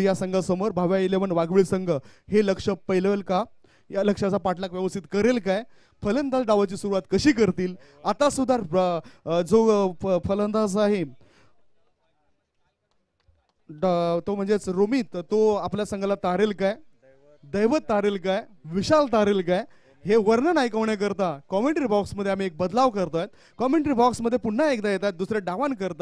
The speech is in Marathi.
या संघासमोर भाव्या इलेव्हन वाघवेळ संघ हे लक्ष पैलवेल का या लक्षाचा पाठलाग व्यवस्थित करेल काय फलंदाज डावाची सुरुवात कशी करतील आता सुद्धा जो फलंदाज आहे तो म्हणजेच रोमित तो आपल्या संघाला तारेल काय दैवत तारेल काय विशाल तारेल काय हे वर्णन ऐकवण्याकरता कॉमेंट्री बॉक्समध्ये आम्ही एक बदलाव करतोय कॉमेंट्री बॉक्समध्ये पुन्हा एकदा येतात दुसरे डावान करतात